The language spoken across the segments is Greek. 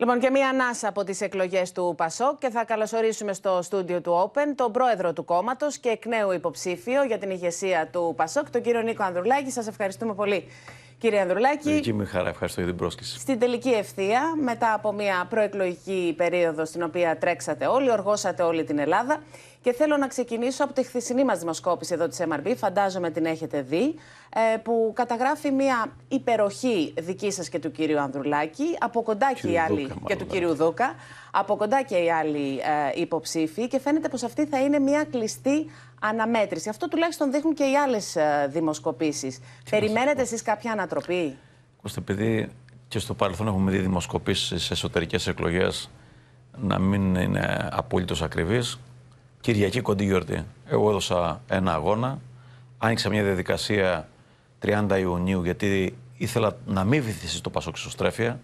Λοιπόν, και μία ανάσα από τις εκλογές του Πασόκ και θα καλωσορίσουμε στο στούντιο του Open τον πρόεδρο του κόμματος και εκ νέου υποψήφιο για την ηγεσία του Πασόκ, τον κύριο Νίκο Ανδρουλάκη. Σας ευχαριστούμε πολύ, κύριε Ανδρουλάκη. Δική μου χαρά, ευχαριστώ για την πρόσκληση. Στην τελική ευθεία, μετά από μία προεκλογική περίοδο στην οποία τρέξατε όλοι, οργώσατε όλη την Ελλάδα, και θέλω να ξεκινήσω από τη χθεσινή μας δημοσκόπηση εδώ της MRB. Φαντάζομαι την έχετε δει. Ε, που καταγράφει μια υπεροχή δική σας και του κυρίου Ανδρουλάκη. Από κοντά και οι άλλοι. και του ναι. κυρίου Δούκα. Από κοντά και οι άλλοι ε, υποψήφοι. Και φαίνεται πως αυτή θα είναι μια κλειστή αναμέτρηση. Αυτό τουλάχιστον δείχνουν και οι άλλες δημοσκοπήσει. Περιμένετε εσείς κάποια ανατροπή. Κώστε, επειδή και στο παρελθόν έχουμε δει δημοσκοπήσεις σε εσωτερικές εκλογές να μην είναι απόλυτος ακριβείς. Κυριακή κοντή γιορτή. Εγώ έδωσα ένα αγώνα, άνοιξα μια διαδικασία 30 Ιουνίου γιατί ήθελα να μην βυθίσει το Πασόκ εξωστρέφεια.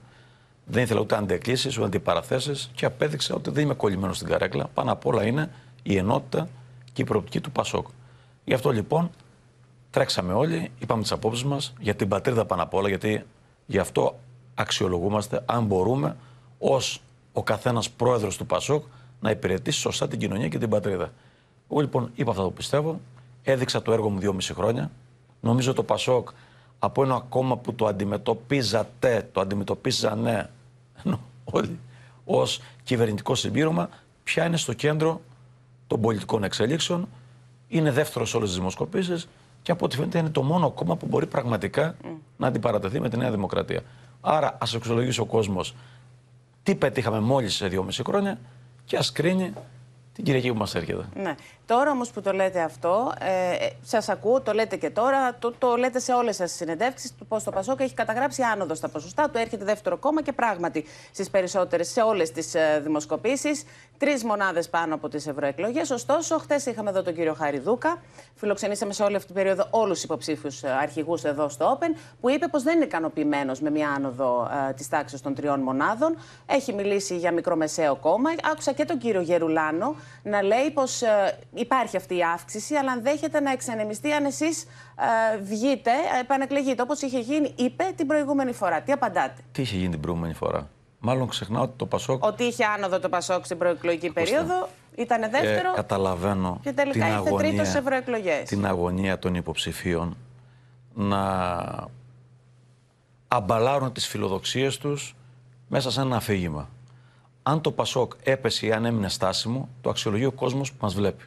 Δεν ήθελα ούτε αντεκλήσει ούτε αντιπαραθέσεις και απέδειξα ότι δεν είμαι κολλημένος στην καρέκλα. Πάνω απ' όλα είναι η ενότητα και η προοπτική του Πασόκ. Γι' αυτό λοιπόν τρέξαμε όλοι, είπαμε τις απόψεις μας για την πατρίδα πάνω απ' όλα, γιατί γι' αυτό αξιολογούμαστε αν μπορούμε ως ο καθένας πρόεδρος του Πασόκ να υπηρετήσει σωστά την κοινωνία και την πατρίδα. Εγώ λοιπόν είπα αυτό που πιστεύω, έδειξα το έργο μου μισή χρόνια. Νομίζω το Πασόκ από ένα κόμμα που το αντιμετωπίζατε, το αντιμετωπίζανε όλοι ως κυβερνητικό συμπλήρωμα, πια είναι στο κέντρο των πολιτικών εξελίξεων. Είναι δεύτερος σε όλες τις δημοσκοπήσεις και από ό,τι φαίνεται είναι το μόνο κόμμα που μπορεί πραγματικά mm. να αντιπαρατεθεί με τη Νέα Δημοκρατία. Άρα, ας εξολογήσει ο κόσμος τι πετύχαμε μόλις σε δυόμιση χρόνια και ας κρίνει την Κυριακή που μας έρχεται. Ναι. Τώρα όμως που το λέτε αυτό, ε, ε σας ακούω, το λέτε και τώρα, το, το λέτε σε όλες σας τι συνεντεύξει. Πώς το Πασόκ έχει καταγράψει άνοδο στα ποσοστά του, έρχεται δεύτερο κόμμα και πράγματι στις περισσότερες, σε όλες τις ε, δημοσκοπήσεις, τρεις μονάδες πάνω από τις ευρωεκλογές. Ωστόσο, χθες είχαμε εδώ τον κύριο Χαριδούκα, φιλοξενήσαμε σε όλη αυτή την περίοδο όλους τους υποψήφιους ε, αρχηγούς εδώ στο Όπεν, που είπε πως δεν είναι ικανοποιημένος με μια άνοδο ε, της τάξης των τριών μονάδων. Έχει μιλήσει για μικρομεσαίο κόμμα. Άκουσα και τον κύριο Γερουλάνο να λέει πως. Ε, υπάρχει αυτή η αύξηση, αλλά αν δέχεται να εξανεμιστεί αν εσείς ε, βγείτε, ε, επανεκλεγείτε, όπως είχε γίνει, είπε την προηγούμενη φορά. Τι απαντάτε. Τι είχε γίνει την προηγούμενη φορά. Μάλλον ξεχνάω ότι το Πασόκ. Ότι είχε άνοδο το Πασόκ στην προεκλογική περίοδο. Ήταν ε, δεύτερο. καταλαβαίνω. Και τελικά την ήρθε αγωνία, τρίτο σε ευρωεκλογέ. Την αγωνία των υποψηφίων να αμπαλάρουν τις φιλοδοξίες τους μέσα σε ένα αφήγημα. Αν το Πασόκ έπεσε ή αν έμεινε στάσιμο, το αξιολογεί ο κόσμος που μας βλέπει.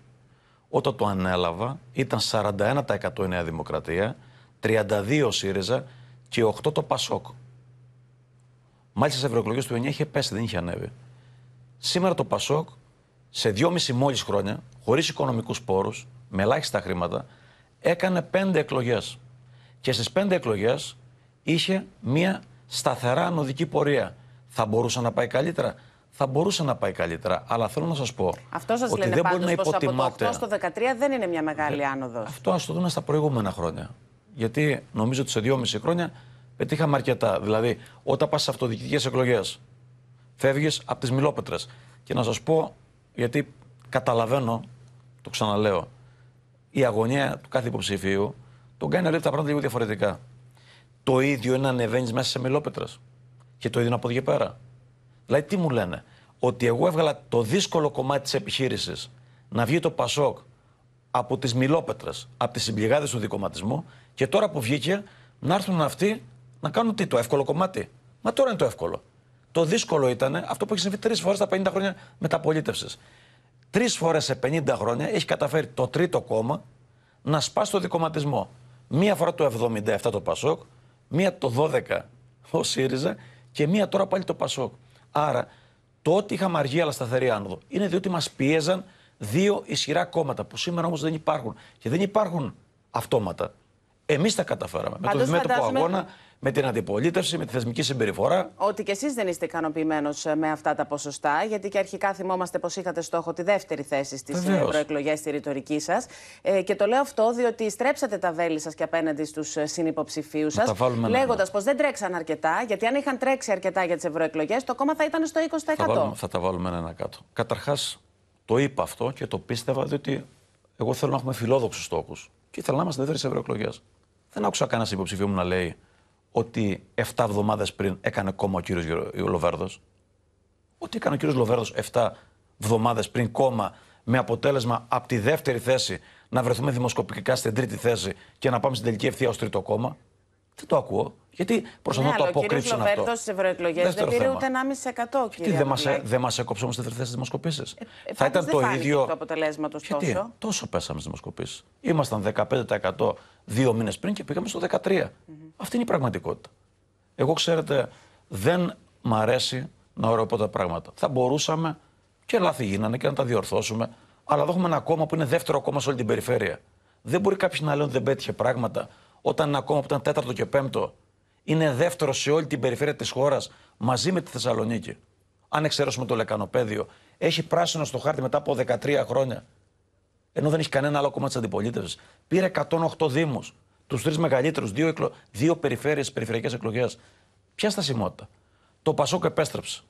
Όταν το ανέλαβα ήταν 41% η Νέα Δημοκρατία, 32% ΣΥΡΙΖΑ και 8% το ΠΑΣΟΚ. Μάλιστα σε ευρωεκλογές του 9 είχε πέσει, δεν είχε ανέβει. Σήμερα το ΠΑΣΟΚ σε 2,5 μόλις χρόνια, χωρίς οικονομικούς πόρους, με ελάχιστα χρήματα, έκανε 5 εκλογές. Και στις 5 εκλογές είχε μία σταθερά ανωδική πορεία. Θα μπορούσε να πάει καλύτερα θα μπορούσε να πάει καλύτερα. Αλλά θέλω να σας πω. Αυτό σας λένε δεν μπορεί να υποτιμάτε. Από το 8 στο 13 δεν είναι μια μεγάλη άνοδος. Αυτό ας το δούμε στα προηγούμενα χρόνια. Γιατί νομίζω ότι σε 2,5 χρόνια πετύχαμε αρκετά. Δηλαδή, όταν πας σε αυτοδιοικητικές εκλογές, φεύγεις από τις μιλόπετρες. Και να σας πω, γιατί καταλαβαίνω, το ξαναλέω, η αγωνία του κάθε υποψηφίου τον κάνει να λέει τα πράγματα λίγο διαφορετικά. Το ίδιο είναι να ανεβαίνεις μέσα σε μιλόπετρες. Και το ίδιο από εκεί πέρα. Δηλαδή, τι μου λένε, ότι εγώ έβγαλα το δύσκολο κομμάτι της επιχείρησης να βγει το Πασόκ από τις μιλόπετρες, από τις συμπληγάδες του δικοματισμού και τώρα που βγήκε να έρθουν αυτοί να κάνουν τι, το εύκολο κομμάτι. Μα τώρα είναι το εύκολο. Το δύσκολο ήταν αυτό που έχει συμβεί τρεις φορές τα 50 χρόνια μεταπολίτευσης. Τρεις φορές σε 50 χρόνια έχει καταφέρει το τρίτο κόμμα να σπάσει το δικοματισμό. Μία φορά το 77 το Πασόκ, μία το 12 ο ΣΥΡΙΖΑ και μία τώρα πάλι το Πασόκ. Άρα, το ότι είχαμε αργή αλλά σταθερή άνοδο είναι διότι μας πίεζαν δύο ισχυρά κόμματα που σήμερα όμως δεν υπάρχουν. Και δεν υπάρχουν αυτόματα. Εμείς τα καταφέραμε. με το μέτωπο φαντάζομαι... αγώνα, με την αντιπολίτευση, με τη θεσμική συμπεριφορά. Ότι κι εσείς δεν είστε ικανοποιημένος ε, με αυτά τα ποσοστά, γιατί και αρχικά θυμόμαστε πως είχατε στόχο τη δεύτερη θέση στις ε, προεκλογές στη ρητορική σας. Ε, και το λέω αυτό διότι στρέψατε τα βέλη σας και απέναντι στους ε, συνυποψηφίους σα, λέγοντα πως δεν τρέξαν αρκετά, γιατί αν είχαν τρέξει αρκετά για τις ευρωεκλογές, το κόμμα θα ήταν στο 20%. Θα, βάλουμε, θα τα βάλουμε ένα κάτω. Καταρχάς, το είπα αυτό και το πίστευα, διότι εγώ θέλω να έχουμε φιλόδοξους στόχους. Και ήθελα να είμαστε δεύτερες ευρωεκλογές. Δεν άκουσα κανένας υποψηφίο μου να λέει ότι 7 εβδομάδες πριν έκανε κόμμα ο κύριος Λοβέρδος. Ότι έκανε ο κύριος Λοβέρδος 7 εβδομάδες πριν κόμμα με αποτέλεσμα από τη δεύτερη θέση να βρεθούμε δημοσκοπικά στην τρίτη θέση και να πάμε στην τελική ευθεία ως τρίτο κόμμα. Δεν το ακούω. Γιατί προσπαθώ ναι, να το αποκρύψω αυτό. Ο Λοβέρτος στις ευρωεκλογές δεν πήρε ούτε 1,5%. Γιατί δεν μας ε- δε έκοψε όμω τι τελευταίες δημοσκοπήσεις. Ε, θα ήταν το ίδιο. Το αποτελέσμα τόσο. πέσαμε στις δημοσκοπήσεις. Ήμασταν 15% δύο μήνες πριν και πήγαμε στο 13%. Mm -hmm. Αυτή είναι η πραγματικότητα. Εγώ, ξέρετε, δεν μ' αρέσει να ωραίω τα πράγματα. Θα μπορούσαμε και λάθη γίνανε και να τα διορθώσουμε. Αλλά εδώ έχουμε ένα κόμμα που είναι δεύτερο κόμμα σε όλη την περιφέρεια. Δεν μπορεί κάποιος να λέει ότι δεν πέτυχε πράγματα όταν ακόμα που ήταν τέταρτο και πέμπτο, είναι δεύτερο σε όλη την περιφέρεια της χώρας μαζί με τη Θεσσαλονίκη. Αν εξαιρέσουμε το λεκανοπέδιο, έχει πράσινο στο χάρτη μετά από 13 χρόνια. Ενώ δεν έχει κανένα άλλο κόμμα της αντιπολίτευσης. Πήρε 108 Δήμους, τους τρεις μεγαλύτερους, δύο, εκλο... δύο περιφέρειες, περιφερειακές εκλογές. Ποια στασιμότητα. Το Πασόκ επέστρεψε.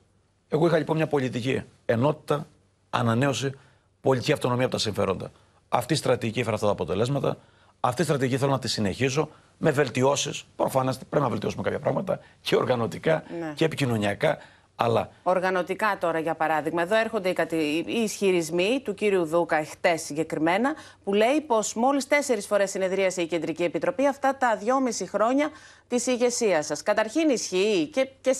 Εγώ είχα λοιπόν μια πολιτική ενότητα, ανανέωση, πολιτική αυτονομία από τα συμφέροντα. Αυτή η στρατηγική έφερε αυτά τα αποτελέσματα. Αυτή η στρατηγική θέλω να τη συνεχίζω με βελτιώσεις. Προφανώς πρέπει να βελτιώσουμε κάποια πράγματα και οργανωτικά ναι. και επικοινωνιακά. Αλλά... Οργανωτικά τώρα, για παράδειγμα, εδώ έρχονται οι, οι ισχυρισμοί του κύριου Δούκα, χτε συγκεκριμένα, που λέει πως μόλις τέσσερις φορές συνεδρίασε η Κεντρική Επιτροπή αυτά τα δυόμιση χρόνια της ηγεσίας σας. Καταρχήν ισχύει και, και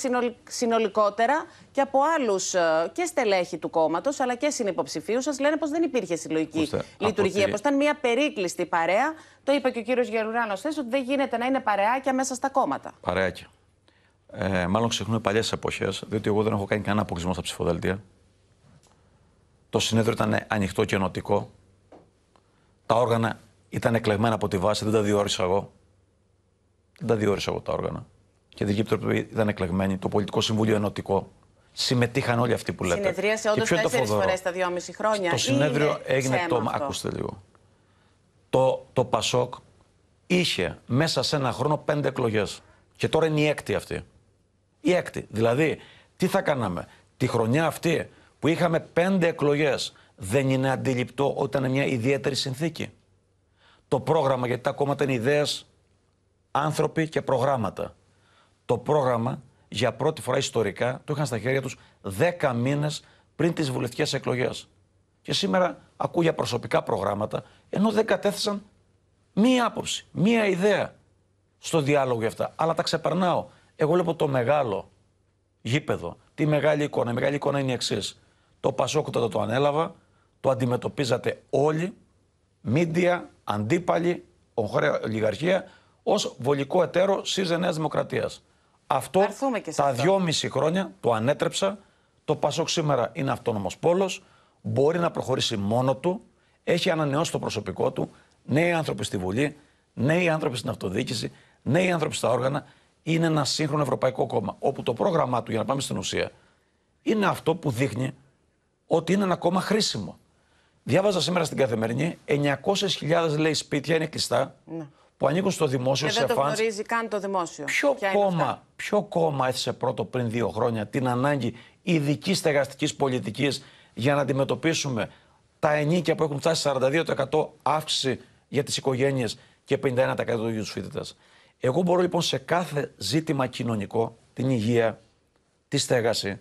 συνολικότερα και από άλλους ε, και στελέχη του κόμματος, αλλά και συνυποψηφίους σας, λένε πως δεν υπήρχε συλλογική λειτουργία. Πω ήταν μια περίκλειστη παρέα. Το είπε και ο κύριος Γερουράνο χθε ότι δεν γίνεται να είναι παρεάκια μέσα στα κόμματα. Παρεάκια. Ε, μάλλον ξεχνούμε παλιές εποχές, διότι εγώ δεν έχω κάνει κανένα αποκλεισμό στα ψηφοδέλτια. Το συνέδριο ήταν ανοιχτό και ενωτικό. Τα όργανα ήταν εκλεγμένα από τη βάση, δεν τα διόρισα εγώ. Δεν τα διόρισα εγώ τα όργανα. Και η Δική Επιτροπή ήταν εκλεγμένη, το Πολιτικό Συμβούλιο ενωτικό. Συμμετείχαν όλοι αυτοί που λέτε. Συνεδρίασε όντω τέσσερι φορές τα δυόμιση χρόνια. Το συνέδριο έγινε το. Αυτό. Ακούστε λίγο. Το, το Πασόκ είχε μέσα σε ένα χρόνο πέντε εκλογές. Και τώρα είναι η έκτη αυτή η έκτη. Δηλαδή, τι θα κάναμε, τη χρονιά αυτή που είχαμε πέντε εκλογές, δεν είναι αντιληπτό ότι ήταν μια ιδιαίτερη συνθήκη. Το πρόγραμμα, γιατί τα κόμματα είναι ιδέες, άνθρωποι και προγράμματα. Το πρόγραμμα για πρώτη φορά ιστορικά το είχαν στα χέρια τους 10 μήνες πριν τις βουλευτικές εκλογές. Και σήμερα ακούω για προσωπικά προγράμματα, ενώ δεν κατέθεσαν μία άποψη, μία ιδέα στο διάλογο για αυτά. Αλλά τα ξεπερνάω. Εγώ βλέπω το μεγάλο γήπεδο, τη μεγάλη εικόνα. Η μεγάλη εικόνα είναι η εξής. Το Πασόκ όταν το ανέλαβα, το αντιμετωπίζατε όλοι, μίντια, αντίπαλοι, οχωρέα ολιγαρχία, ως βολικό εταίρο τη Νέας Δημοκρατίας. Αυτό τα δυόμιση χρόνια το ανέτρεψα. Το Πασόκ σήμερα είναι αυτόνομος πόλος. μπορεί να προχωρήσει μόνο του, έχει ανανεώσει το προσωπικό του, νέοι άνθρωποι στη Βουλή, νέοι άνθρωποι στην αυτοδιοίκηση, νέοι άνθρωποι στα όργανα, είναι ένα σύγχρονο ευρωπαϊκό κόμμα. Όπου το πρόγραμμά του, για να πάμε στην ουσία, είναι αυτό που δείχνει ότι είναι ένα κόμμα χρήσιμο. Διάβαζα σήμερα στην καθημερινή 900.000 λέει σπίτια είναι κλειστά ναι. που ανήκουν στο δημόσιο και σε Δεν το γνωρίζει καν το δημόσιο. Ποιο κόμμα, ποιο κόμμα έθεσε πρώτο πριν δύο χρόνια την ανάγκη ειδικής στεγαστικής πολιτικής για να αντιμετωπίσουμε τα ενίκια που έχουν φτάσει 42% αύξηση για τις οικογένειες και 51% για τους φοιτητές. Εγώ μπορώ λοιπόν σε κάθε ζήτημα κοινωνικό, την υγεία, τη στέγαση,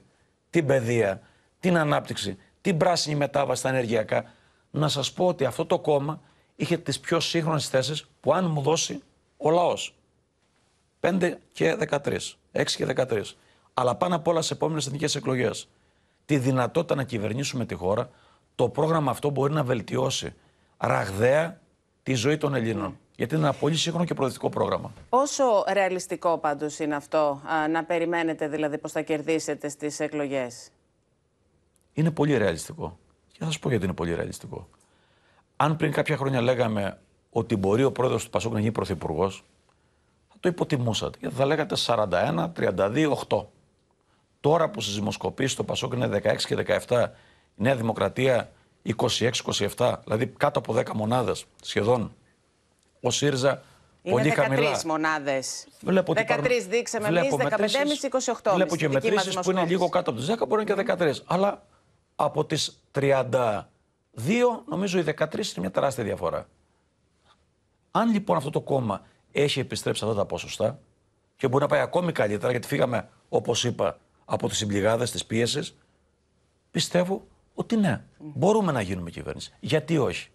την παιδεία, την ανάπτυξη, την πράσινη μετάβαση στα ενεργειακά, να σας πω ότι αυτό το κόμμα είχε τις πιο σύγχρονες θέσεις που αν μου δώσει ο λαός. 5 και 13, 6 και 13. Αλλά πάνω απ' όλα σε επόμενες εθνικές εκλογές. Τη δυνατότητα να κυβερνήσουμε τη χώρα, το πρόγραμμα αυτό μπορεί να βελτιώσει ραγδαία τη ζωή των Ελλήνων. Γιατί είναι ένα πολύ σύγχρονο και προοδευτικό πρόγραμμα. Πόσο ρεαλιστικό πάντως είναι αυτό να περιμένετε δηλαδή πως θα κερδίσετε στις εκλογές. Είναι πολύ ρεαλιστικό. Και θα σας πω γιατί είναι πολύ ρεαλιστικό. Αν πριν κάποια χρόνια λέγαμε ότι μπορεί ο πρόεδρος του Πασόκ να γίνει πρωθυπουργός, θα το υποτιμούσατε. Γιατί θα λέγατε 41, 32, 8. Τώρα που στις δημοσκοπήσεις το Πασόκ είναι 16 και 17, η Νέα Δημοκρατία 26-27, δηλαδή κάτω από 10 μονάδες σχεδόν ο ΣΥΡΖΑ είναι πολύ 13 χαμηλά. μονάδε. 13 δειξαμε δείξαμε εμεί, 15,5-28. Βλέπω και μετρήσεις που είναι λίγο κάτω από τις 10, μπορεί να είναι και 13. Αλλά από τις 32, νομίζω οι 13 είναι μια τεράστια διαφορά. Αν λοιπόν αυτό το κόμμα έχει επιστρέψει αυτά τα ποσοστά και μπορεί να πάει ακόμη καλύτερα, γιατί φύγαμε, όπως είπα, από τις συμπληγάδες τις πίεση, πιστεύω ότι ναι, μπορούμε να γίνουμε κυβέρνηση. Γιατί όχι.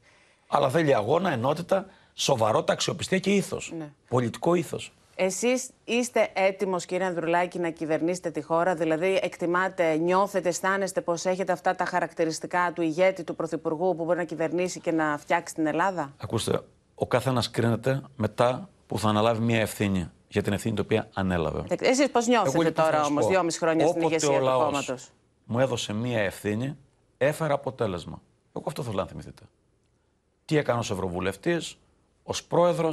Αλλά θέλει αγώνα, ενότητα, σοβαρότητα, αξιοπιστία και ήθος. Ναι. Πολιτικό ήθος. Εσείς είστε έτοιμος, κύριε Ανδρουλάκη, να κυβερνήσετε τη χώρα, δηλαδή εκτιμάτε, νιώθετε, αισθάνεστε πως έχετε αυτά τα χαρακτηριστικά του ηγέτη, του πρωθυπουργού που μπορεί να κυβερνήσει και να φτιάξει την Ελλάδα. Ακούστε, ο κάθε κρίνεται μετά που θα αναλάβει μια ευθύνη για την ευθύνη την οποία ανέλαβε. Ε, Εσείς πώς νιώθετε τώρα όμω, δυόμιση χρόνια στην ηγεσία του κόμματος. Μου έδωσε μια ευθύνη, έφερα αποτέλεσμα. Εγώ αυτό θέλω να θυμηθείτε. Τι έκανα ως Ευρωβουλευτής, ως πρόεδρος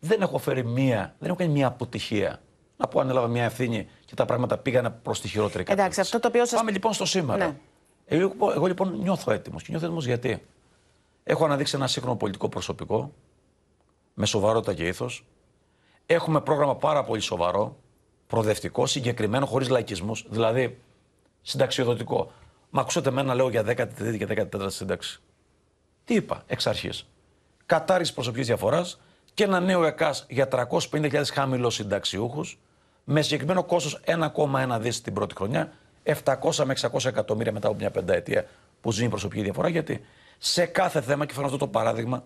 δεν έχω φέρει μία, δεν έχω κάνει μία αποτυχία. Να πω αν έλαβα μία ευθύνη και τα πράγματα πήγαν προς τη χειρότερη κατάσταση. Εντάξει, αυτό το οποίο Πάμε λοιπόν στο σήμερα. Ναι. Ε, εγώ, λοιπόν νιώθω έτοιμος. Και νιώθω έτοιμος γιατί. Έχω αναδείξει ένα σύγχρονο πολιτικό προσωπικό με σοβαρότητα και ήθος. Έχουμε πρόγραμμα πάρα πολύ σοβαρό, προοδευτικό, συγκεκριμένο, χωρίς λαϊκισμούς. Δηλαδή, συνταξιοδοτικό. Μα ακούσατε εμένα λέω για 13η και 14η σύνταξη. Τι είπα εξ αρχής. Κατάρρηση προσωπικής διαφοράς και ένα νέο ΕΚΑΣ για 350.000 χαμηλό συνταξιούχους με συγκεκριμένο κόστος 1,1 δις την πρώτη χρονιά, 700 με 600 εκατομμύρια μετά από μια πενταετία που ζει η προσωπική διαφορά. Γιατί σε κάθε θέμα, και φέρνω αυτό το παράδειγμα,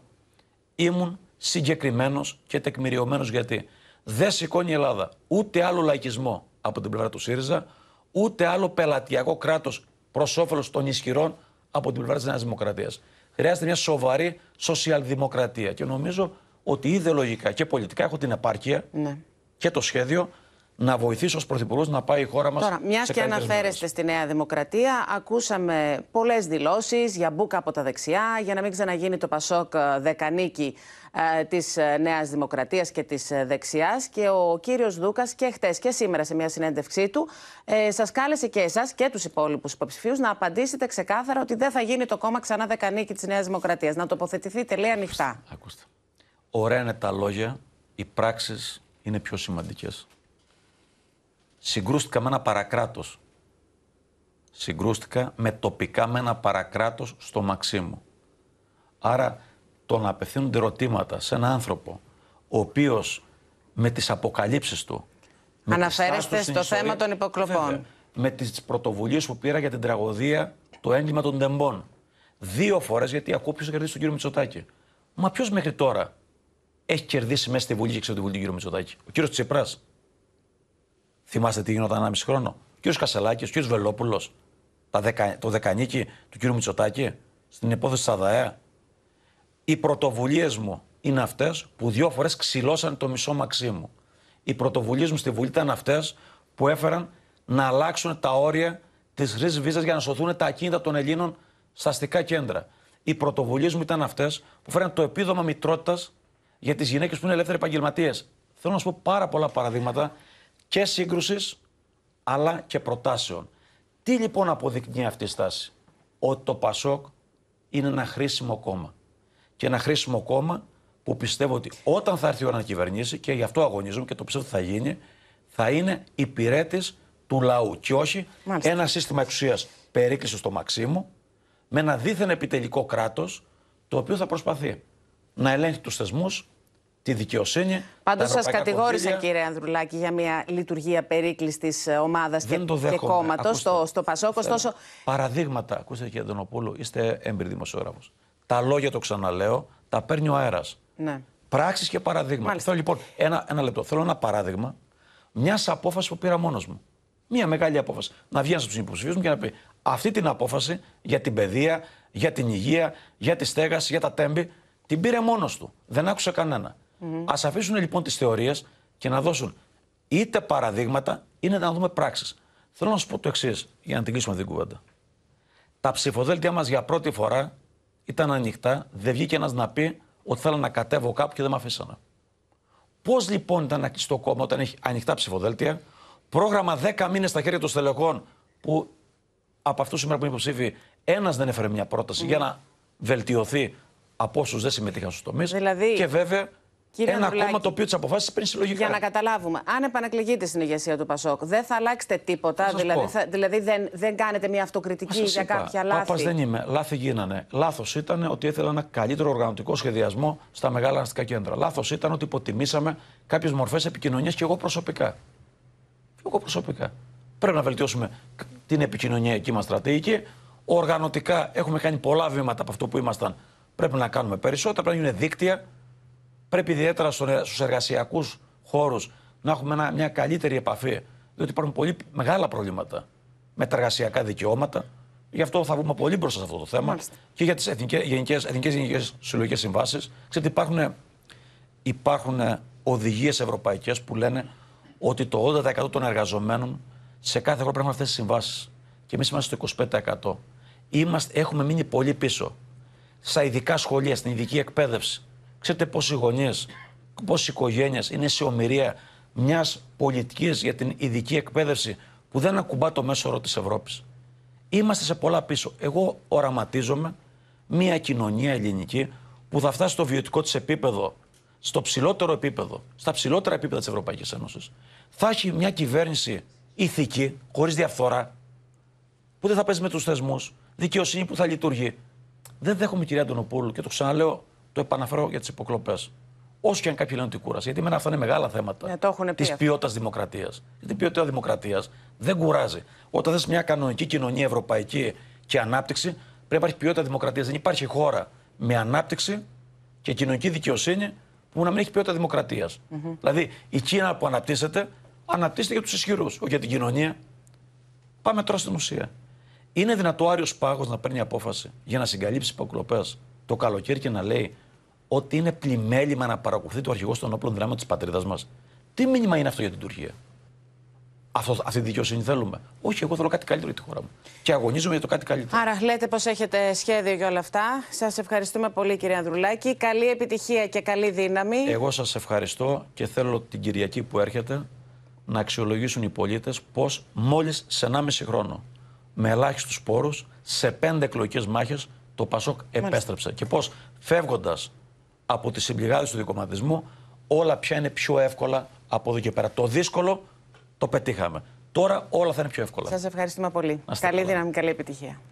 ήμουν συγκεκριμένος και τεκμηριωμένος γιατί δεν σηκώνει η Ελλάδα ούτε άλλο λαϊκισμό από την πλευρά του ΣΥΡΙΖΑ, ούτε άλλο πελατειακό κράτος προς όφελος των ισχυρών από την πλευρά της Νέας Δημοκρατίας. Χρειάζεται μια σοβαρή σοσιαλδημοκρατία. Και νομίζω ότι ιδεολογικά και πολιτικά έχω την επάρκεια ναι. και το σχέδιο να βοηθήσει ως Πρωθυπουργός να πάει η χώρα μας. Τώρα, μιας και αναφέρεστε μέρες. στη Νέα Δημοκρατία, ακούσαμε πολλές δηλώσεις για μπουκα από τα δεξιά, για να μην ξαναγίνει το Πασόκ ε, δεκανίκη ε, της ε, Νέας Δημοκρατίας και της ε, δεξιάς. Και ο κύριος Δούκας και χτες και σήμερα σε μια συνέντευξή του, ε, σας κάλεσε και εσάς και τους υπόλοιπους υποψηφίους να απαντήσετε ξεκάθαρα ότι δεν θα γίνει το κόμμα ξανά δεκανίκη της Νέας Δημοκρατίας. Να τοποθετηθείτε, λέει ανοιχτά. Ακούστε. Ωραία είναι τα λόγια, οι πράξεις είναι πιο σημαντικές συγκρούστηκα με ένα παρακράτος. Συγκρούστηκα με τοπικά με ένα παρακράτος στο Μαξίμου. Άρα το να απευθύνονται ερωτήματα σε έναν άνθρωπο ο οποίος με τις αποκαλύψεις του... Αναφέρεστε στο θέμα των υποκλοπών. με τις πρωτοβουλίες που πήρα για την τραγωδία το έγκλημα των τεμπών. Δύο φορές γιατί ακούω ποιος κερδίσει τον κύριο Μητσοτάκη. Μα ποιος μέχρι τώρα έχει κερδίσει μέσα στη Βουλή και ξέρω τη Βουλή τον κύριο Μητσοτάκη. Ο κύριος Τσίπρας. Θυμάστε τι γινόταν ένα μισή χρόνο. Ο κ. Κασελάκης, ο κ. Βελόπουλο, το δεκανίκι του κ. Μητσοτάκη, στην υπόθεση της Οι πρωτοβουλίες μου είναι αυτές που δύο φορές ξυλώσαν το μισό μαξί μου. Οι πρωτοβουλίες μου στη Βουλή ήταν αυτές που έφεραν να αλλάξουν τα όρια της χρήσης βίζας για να σωθούν τα ακίνητα των Ελλήνων στα αστικά κέντρα. Οι πρωτοβουλίες μου ήταν αυτές που φέραν το επίδομα μητρότητας για τις γυναίκες που είναι ελεύθεροι επαγγελματίες. Θέλω να σου πω πάρα πολλά παραδείγματα και σύγκρουσης, αλλά και προτάσεων. Τι λοιπόν αποδεικνύει αυτή η στάση. Ότι το ΠΑΣΟΚ είναι ένα χρήσιμο κόμμα. Και ένα χρήσιμο κόμμα που πιστεύω ότι όταν θα έρθει η ώρα να κυβερνήσει και γι' αυτό αγωνίζομαι και το πιστεύω θα γίνει, θα είναι υπηρέτης του λαού. Και όχι ένα σύστημα εξουσίας περίκλησης στο μαξίμου, με ένα δίθεν επιτελικό κράτος, το οποίο θα προσπαθεί να ελέγχει τους θεσμούς, τη δικαιοσύνη. Πάντως, σα κατηγόρησα, κύριε Ανδρουλάκη, για μια λειτουργία περίκλη τη ε, ομάδας και, και κόμματο στο, στο Πασόκο. Παραδείγματα, ακούστε, κύριε Αντωνοπούλου, είστε έμπειροι δημοσιογράφος. Τα λόγια το ξαναλέω, τα παίρνει ο αέρας. Ναι. Πράξεις και παραδείγματα. Μάλιστα. Θέλω λοιπόν ένα, ένα λεπτό. Θέλω ένα παράδειγμα μιας απόφασης που πήρα μόνος μου. Μια μεγάλη απόφαση. Να βγαίνει από τους υποψηφίους μου και να πει αυτή την απόφαση για την παιδεία, για την υγεία, για τη στέγαση, για τα τέμπη, την πήρε μόνος του. Δεν άκουσε κανένα mm mm-hmm. Ας αφήσουν λοιπόν τις θεωρίες και να δώσουν είτε παραδείγματα, είτε να δούμε πράξεις. Θέλω να σου πω το εξής, για να την κλείσουμε την κουβέντα. Τα ψηφοδέλτια μας για πρώτη φορά ήταν ανοιχτά, δεν βγήκε ένας να πει ότι θέλω να κατέβω κάπου και δεν με αφήσανε. Πώς λοιπόν ήταν ένα κλειστό κόμμα όταν έχει ανοιχτά ψηφοδέλτια, πρόγραμμα 10 μήνες στα χέρια των στελεχών, που από αυτού σήμερα που είναι υποψήφοι, ένας δεν έφερε μια πρόταση ναι. για να βελτιωθεί από όσους δεν συμμετείχαν στους τομείς. Δηλαδή, και βέβαια Κύριε ένα Ανδρουλάκη, κόμμα το οποίο τις αποφάσεις πριν συλλογικά. Για να καταλάβουμε, αν επανεκλεγείτε στην ηγεσία του Πασόκ, δεν θα αλλάξετε τίποτα. δηλαδή, θα, δηλαδή δεν, δεν κάνετε μια αυτοκριτική για κάποια λάθη. Πάπας δεν είμαι. Λάθη γίνανε. Λάθος ήταν ότι ήθελα ένα καλύτερο οργανωτικό σχεδιασμό στα μεγάλα αστικά κέντρα. Λάθος ήταν ότι υποτιμήσαμε κάποιες μορφές επικοινωνίας και εγώ προσωπικά. Και εγώ προσωπικά. Πρέπει να βελτιώσουμε την επικοινωνιακή μας στρατηγική. Οργανωτικά έχουμε κάνει πολλά βήματα από αυτό που ήμασταν. Πρέπει να κάνουμε περισσότερα. Πρέπει να γίνουν δίκτυα πρέπει ιδιαίτερα στους εργασιακούς χώρους να έχουμε ένα, μια καλύτερη επαφή, διότι υπάρχουν πολύ μεγάλα προβλήματα με τα εργασιακά δικαιώματα. Γι' αυτό θα βγούμε πολύ μπροστά σε αυτό το θέμα και για τις εθνικές γενικές συλλογικές συμβάσεις. Ξέρετε, υπάρχουν, υπάρχουν οδηγίες ευρωπαϊκές που λένε ότι το 80% των εργαζομένων σε κάθε χώρα πρέπει να έχουν αυτές τις συμβάσεις. Και εμείς είμαστε στο 25%. Είμαστε, έχουμε μείνει πολύ πίσω. Στα ειδικά σχολεία, στην ειδική εκπαίδευση. Ξέρετε πόσοι γονεί, πόσε οικογένειες είναι σε ομοιρία μιας πολιτικής για την ειδική εκπαίδευση που δεν ακουμπά το μέσο όρο της Ευρώπης. Είμαστε σε πολλά πίσω. Εγώ οραματίζομαι μια κοινωνία ελληνική που θα φτάσει στο βιωτικό της επίπεδο, στο ψηλότερο επίπεδο, στα ψηλότερα επίπεδα της Ευρωπαϊκής Ένωσης. Θα έχει μια κυβέρνηση ηθική, χωρίς διαφθορά, που δεν θα παίζει με τους θεσμούς, δικαιοσύνη που θα λειτουργεί. Δεν δέχομαι, κυρία Αντωνοπούλου, και το ξαναλέω το επαναφέρω για τις υποκλοπές. Όσο και αν κάποιοι λένε ότι κούρασε. Γιατί με αυτά είναι μεγάλα θέματα. Ναι, τη ποιότητας δημοκρατίας. Γιατί η ποιότητα δημοκρατίας δεν κουράζει. Όταν θες μια κανονική κοινωνία ευρωπαϊκή και ανάπτυξη, πρέπει να υπάρχει ποιότητα δημοκρατίας. Δεν υπάρχει χώρα με ανάπτυξη και κοινωνική δικαιοσύνη που να μην έχει ποιότητα Δηλαδή η Κίνα που αναπτύσσεται, αναπτύσσεται για τους ισχυρούς, όχι για την κοινωνία. Πάμε τώρα στην ουσία. Είναι δυνατό ο Άριος Πάγος να παίρνει απόφαση για να συγκαλύψει υποκλοπές το καλοκαίρι και να λέει ότι είναι πλημέλημα να παρακολουθεί το αρχηγό των όπλων δυνάμεων της πατρίδας μας. Τι μήνυμα είναι αυτό για την Τουρκία. Αυτό, αυτή τη δικαιοσύνη θέλουμε. Όχι, εγώ θέλω κάτι καλύτερο για τη χώρα μου. Και αγωνίζομαι για το κάτι καλύτερο. Άρα, λέτε πως έχετε σχέδιο για όλα αυτά. Σας ευχαριστούμε πολύ, κύριε Ανδρουλάκη. Καλή επιτυχία και καλή δύναμη. Εγώ σας ευχαριστώ και θέλω την Κυριακή που έρχεται να αξιολογήσουν οι πολίτες πώ μόλις σε 1,5 χρόνο, με ελάχιστους πόρους, σε πέντε εκλογικές μάχες, το Πασόκ επέστρεψε. Και πώ φεύγοντας από τις συμπληγάδε του δικοματισμού, όλα πια είναι πιο εύκολα από εδώ και πέρα. Το δύσκολο το πετύχαμε. Τώρα όλα θα είναι πιο εύκολα. Σας ευχαριστούμε πολύ. Καλή δύναμη, καλή επιτυχία.